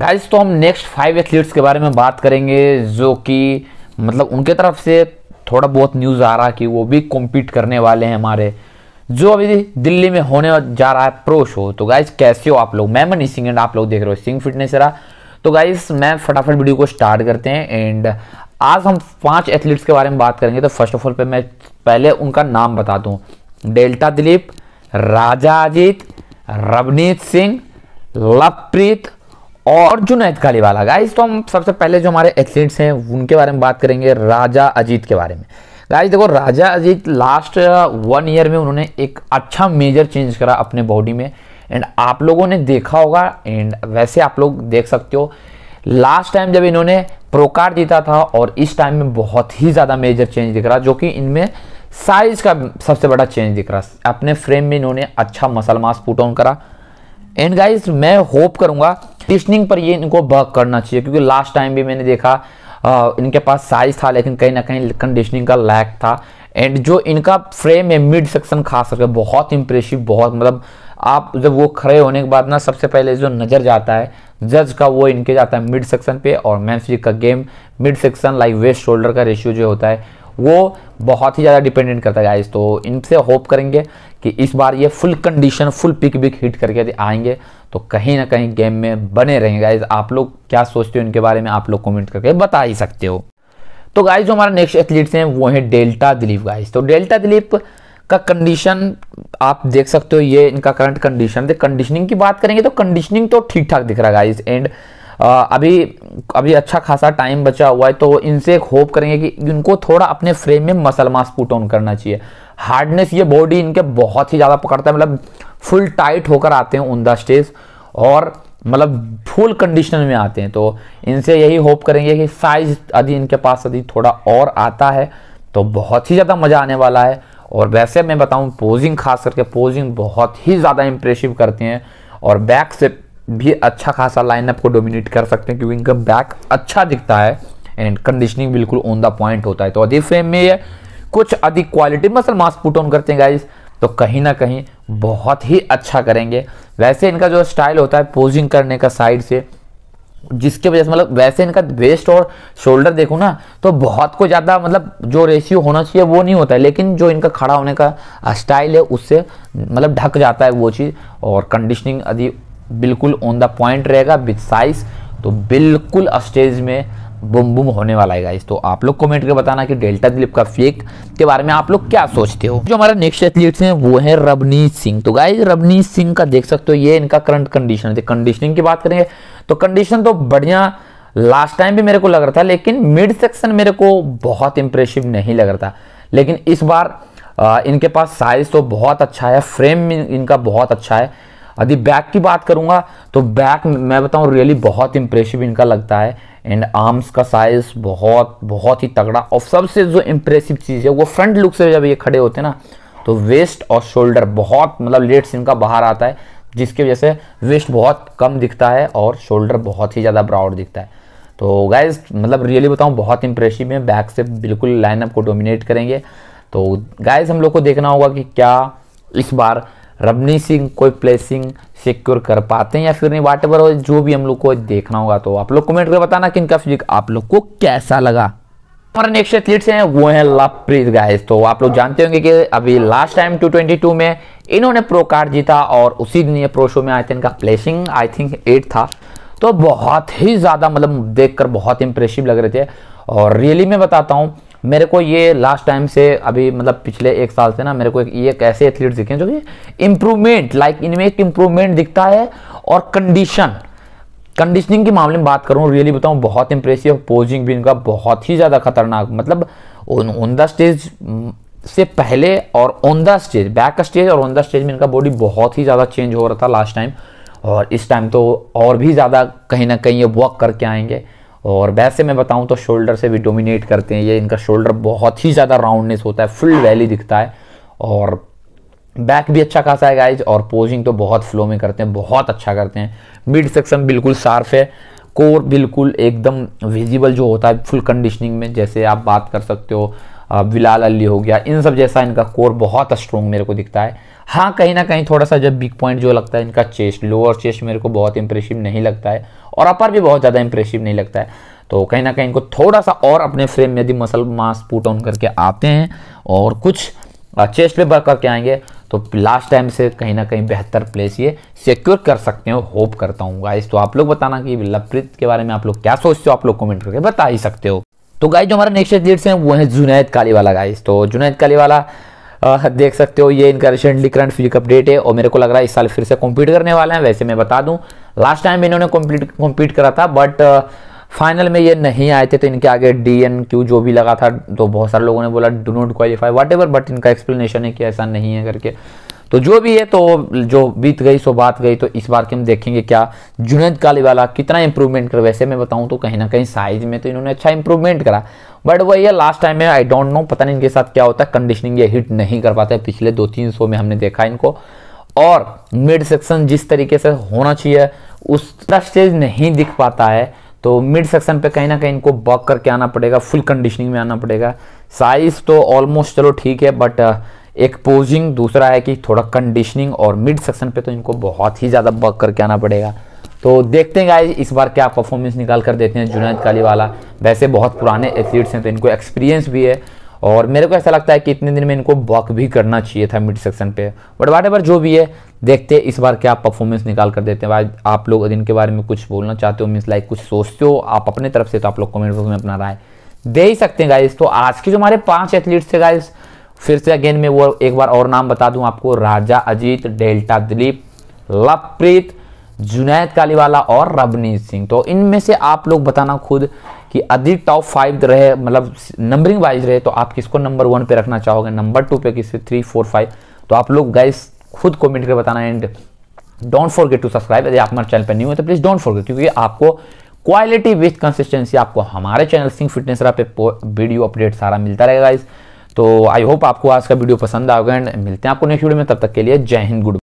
guys तो हम next five athletes के बारे में बात करेंगे जो कि मतलब उनके तरफ से थोड़ा बहुत न्यूज़ आ रहा है कि वो भी कॉम्पीट करने वाले हैं हमारे जो अभी दिल्ली में होने जा रहा है प्रो शो तो गाइज कैसे हो आप लोग मैं मनी सिंह एंड आप लोग देख रहे हो सिंह फिटनेस रहा तो गाइज मैं फटाफट वीडियो को स्टार्ट करते हैं एंड आज हम पांच एथलीट्स के बारे में बात करेंगे तो फर्स्ट ऑफ ऑल पे मैं पहले उनका नाम बता दूँ डेल्टा दिलीप राजा अजीत रवनीत सिंह लवप्रीत और जुनैद काली वाला गाइस तो हम सबसे पहले जो हमारे एथलीट्स हैं उनके बारे में बात करेंगे राजा अजीत के बारे में गाइस देखो Raja Ajit last one year में उन्होंने एक अच्छा मेजर चेंज करा अपने बॉडी में एंड आप लोगों ने देखा होगा एंड वैसे आप लोग देख सकते हो लास्ट टाइम जब इन्होंने प्रोकार जीता था और इस टाइम में बहुत ही ज़्यादा मेजर चेंज दिख रहा जो कि इनमें साइज का सबसे बड़ा चेंज दिख रहा अपने फ्रेम में इन्होंने अच्छा मसल मास पुट ऑन करा एंड गाइज मैं होप करूँगा टिशनिंग पर ये इनको वर्क करना चाहिए क्योंकि लास्ट टाइम भी मैंने देखा आ, इनके पास साइज था लेकिन कहीं ना कहीं कंडीशनिंग का लैक था एंड जो इनका फ्रेम है मिड सेक्शन खास करके बहुत इंप्रेसिव बहुत मतलब आप जब वो खड़े होने के बाद ना सबसे पहले जो नज़र जाता है जज का वो इनके जाता है मिड सेक्शन पे और मैन का game mid section like waist shoulder का रेशियो जो होता है वो बहुत ही ज़्यादा डिपेंडेंट करता है गाइस तो इनसे होप करेंगे कि इस बार ये full condition full peak week hit करके यदि आएंगे तो कहीं ना कहीं गेम में बने रहेंगे गाइज आप लोग क्या सोचते हो इनके बारे में आप लोग कमेंट करके बता ही सकते हो तो गाइज जो हमारे नेक्स्ट एथलीट्स हैं वो हैं डेल्टा दिलीप गाइज तो डेल्टा दिलीप का कंडीशन आप देख सकते हो ये इनका करंट कंडीशन कंडीशनिंग की बात करेंगे तो कंडीशनिंग तो ठीक ठाक दिख रहा है गाइज एंड अभी अभी अच्छा खासा टाइम बचा हुआ है तो इनसे एक होप करेंगे कि इनको थोड़ा अपने फ्रेम में मसल मास पुट ऑन करना चाहिए हार्डनेस ये बॉडी इनके बहुत ही ज़्यादा पकड़ता है मतलब फुल टाइट होकर आते हैं उन द स्टेज और मतलब फुल कंडीशन में आते हैं तो इनसे यही होप करेंगे कि साइज अभी इनके पास यदि थोड़ा और आता है तो बहुत ही ज़्यादा मज़ा आने वाला है और वैसे मैं बताऊं पोजिंग खास करके पोजिंग बहुत ही ज़्यादा इंप्रेसिव करते हैं और बैक से भी अच्छा खासा लाइनअप को डोमिनेट कर सकते हैं क्योंकि इनका बैक अच्छा दिखता है एंड कंडीशनिंग बिल्कुल ऑन द पॉइंट होता है तो अधिक फ्रेम में कुछ अधिक quality muscle mass put on करते हैं गाइज तो कहीं ना कहीं बहुत ही अच्छा करेंगे वैसे इनका जो स्टाइल होता है पोजिंग करने का साइड से जिसके वजह से मतलब वैसे इनका वेस्ट और शोल्डर देखो ना तो बहुत को ज़्यादा मतलब जो रेशियो होना चाहिए वो नहीं होता है लेकिन जो इनका खड़ा होने का स्टाइल है उससे मतलब ढक जाता है वो चीज़ और कंडीशनिंग अभी बिल्कुल ऑन द पॉइंट रहेगा विथ साइज तो बिल्कुल स्टेज में बुम बुम होने वाला है गाइस तो आप लोग कमेंट करके बताना कि डेल्टा दिलीप का फेक के बारे में आप लोग क्या सोचते हो जो हमारा नेक्स्ट एथलीट्स हैं वो है रबनीत सिंह तो गाइस रबनीत सिंह का देख सकते हो ये इनका करंट कंडीशन है कंडीशनिंग तो की बात करेंगे तो कंडीशन तो बढ़िया लास्ट टाइम भी मेरे को लग रहा था लेकिन मिड सेक्शन मेरे को बहुत इंप्रेसिव नहीं लग रहा था लेकिन इस बार आ, इनके पास साइज तो बहुत अच्छा है फ्रेम इनका बहुत अच्छा है यदि बैक की बात करूंगा तो बैक मैं बताऊं रियली बहुत इंप्रेसिव इनका लगता है एंड आर्म्स का साइज बहुत बहुत ही तगड़ा और सबसे जो इम्प्रेसिव चीज़ है वो फ्रंट लुक से जब ये खड़े होते हैं ना तो वेस्ट और शोल्डर बहुत मतलब लेट्स इनका बाहर आता है जिसकी वजह से वेस्ट बहुत कम दिखता है और शोल्डर बहुत ही ज़्यादा ब्राउड दिखता है तो गाइज मतलब रियली बताऊँ बहुत इंप्रेसिव है बैक से बिल्कुल लाइनअप को डोमिनेट करेंगे तो गाइज हम लोग को देखना होगा कि क्या इस बार रबनी सिंह कोई प्लेसिंग सिक्योर कर पाते हैं या फिर नहीं वाट एवर जो भी हम लोग को देखना होगा तो आप लोग कमेंट कर बताना कि इनका फिजिक आप लोग को कैसा लगा और नेक्स्ट एथलीट्स हैं वो हैं लवप्रीत गाइस तो आप लोग जानते होंगे कि अभी लास्ट टाइम 222 में इन्होंने प्रो कार्ड जीता और उसी दिन ये प्रो शो में आए थे इनका प्लेसिंग आई थिंक एट था तो बहुत ही ज़्यादा मतलब देखकर बहुत इंप्रेसिव लग रहे थे और रियली मैं बताता हूँ मेरे को ये लास्ट टाइम से अभी मतलब पिछले एक साल से ना मेरे को ये ऐसे एथलीट दिखे जो कि इम्प्रूवमेंट लाइक इनमें एक इम्प्रूवमेंट दिखता है और कंडीशन कंडीशनिंग के मामले में बात करूँ रियली बताऊँ बहुत इंप्रेसिव पोजिंग भी इनका बहुत ही ज़्यादा खतरनाक मतलब ऑन द स्टेज से पहले और on the stage back stage और ऑन द स्टेज में इनका बॉडी बहुत ही ज़्यादा चेंज हो रहा था लास्ट टाइम और इस टाइम तो और भी ज़्यादा कहीं ना कहीं ये वॉक करके आएंगे और वैसे मैं बताऊं तो शोल्डर से भी डोमिनेट करते हैं ये इनका शोल्डर बहुत ही ज़्यादा राउंडनेस होता है फुल वैली दिखता है और बैक भी अच्छा खासा है गाइज और पोजिंग तो बहुत फ्लो में करते हैं बहुत अच्छा करते हैं मिड सेक्शन बिल्कुल सार्फ है कोर बिल्कुल एकदम विजिबल जो होता है फुल कंडीशनिंग में जैसे आप बात कर सकते हो बिलाल अली हो गया इन सब जैसा इनका कोर बहुत स्ट्रॉन्ग मेरे को दिखता है हाँ कहीं ना कहीं थोड़ा सा जब बिग पॉइंट जो लगता है इनका चेस्ट लोअर चेस्ट मेरे को बहुत इंप्रेसिव नहीं लगता है और अपर भी बहुत ज़्यादा इंप्रेसिव नहीं लगता है तो कहीं ना कहीं इनको थोड़ा सा और अपने फ्रेम में यदि मसल मास पुट ऑन करके आते हैं और कुछ चेस्ट पे वर्क करके आएंगे तो लास्ट टाइम से कहीं ना कहीं बेहतर प्लेस ये सिक्योर कर सकते हो होप करता हूँ गाइस तो आप लोग बताना कि लवप्रीत के बारे में आप लोग क्या सोचते हो आप लोग कमेंट करके बता ही सकते हो तो गाइस जो हमारे नेक्स्ट एथलीट्स हैं वो हैं जुनैद कालीवाला गाइस तो जुनैद कालीवाला देख सकते हो ये इनका रिसेंटली करंट फिजिक अपडेट है और मेरे को लग रहा है इस साल फिर से कॉम्पीट करने वाला है वैसे मैं बता दूं लास्ट टाइम इन्होंने कॉम्पीट कॉम्पीट करा था बट फाइनल में ये नहीं आए थे तो इनके आगे डी एन क्यू जो भी लगा था तो बहुत सारे लोगों ने बोला do not qualify whatever but इनका एक्सप्लेनेशन है कि ऐसा नहीं है करके तो जो भी है तो जो बीत गई सो बात गई तो इस बार के हम देखेंगे क्या जुनेद कालीवाला कितना इंप्रूवमेंट कर वैसे मैं बताऊं तो कहीं ना कहीं साइज में तो इन्होंने अच्छा इंप्रूवमेंट करा बट वही है लास्ट टाइम में आई डोंट नो पता नहीं इनके साथ क्या होता है कंडीशनिंग ये हिट नहीं कर पाते पिछले दो तीन शो में हमने देखा इनको और मिड सेक्शन जिस तरीके से होना चाहिए उस स्टेज नहीं दिख पाता है तो मिड सेक्शन पे कहीं ना कहीं इनको बॉक करके आना पड़ेगा फुल कंडीशनिंग में आना पड़ेगा साइज तो ऑलमोस्ट चलो ठीक है बट एक पोजिंग दूसरा है कि थोड़ा कंडीशनिंग और मिड सेक्शन पे तो इनको बहुत ही ज़्यादा वर्क करके आना पड़ेगा तो देखते हैं गाइज इस बार क्या परफॉर्मेंस निकाल कर देते हैं जुनैद काली वाला वैसे बहुत पुराने एथलीट्स हैं तो इनको एक्सपीरियंस भी है और मेरे को ऐसा लगता है कि इतने दिन में इनको वर्क भी करना चाहिए था मिड सेक्शन पे बट वाट एवर जो भी है देखते हैं इस बार क्या परफॉर्मेंस निकाल कर देते हैं भाई आप लोग इनके बारे में कुछ बोलना चाहते हो मीन्स लाइक कुछ सोचते हो आप अपने तरफ से तो आप लोग कमेंट बॉक्स में अपना राय दे ही सकते हैं गाइज तो आज के जो हमारे पाँच एथलीट्स थे गाइज़ फिर से अगेन में वो एक बार और नाम बता दूं आपको राजा अजीत डेल्टा दिलीप लवप्रीत जुनैद कालीवाला और रवनीत सिंह तो इनमें से आप लोग बताना खुद कि अधिक टॉप फाइव रहे मतलब नंबरिंग वाइज रहे तो आप किसको नंबर वन पे रखना चाहोगे नंबर टू पे किसको थ्री फोर फाइव तो आप लोग गाइस खुद कमेंट कर बताना and don't forget to subscribe यदि आप हमारे चैनल पर न्यू है तो प्लीज़ डोंट फॉरगेट क्योंकि आपको क्वालिटी विथ कंसिस्टेंसी आपको हमारे चैनल सिंह फिटनेस पे वीडियो अपडेट सारा मिलता रहेगा इस तो आई होप आपको आज का वीडियो पसंद आ गया एंड मिलते हैं आपको नेक्स्ट वीडियो में तब तक के लिए जय हिंद गुड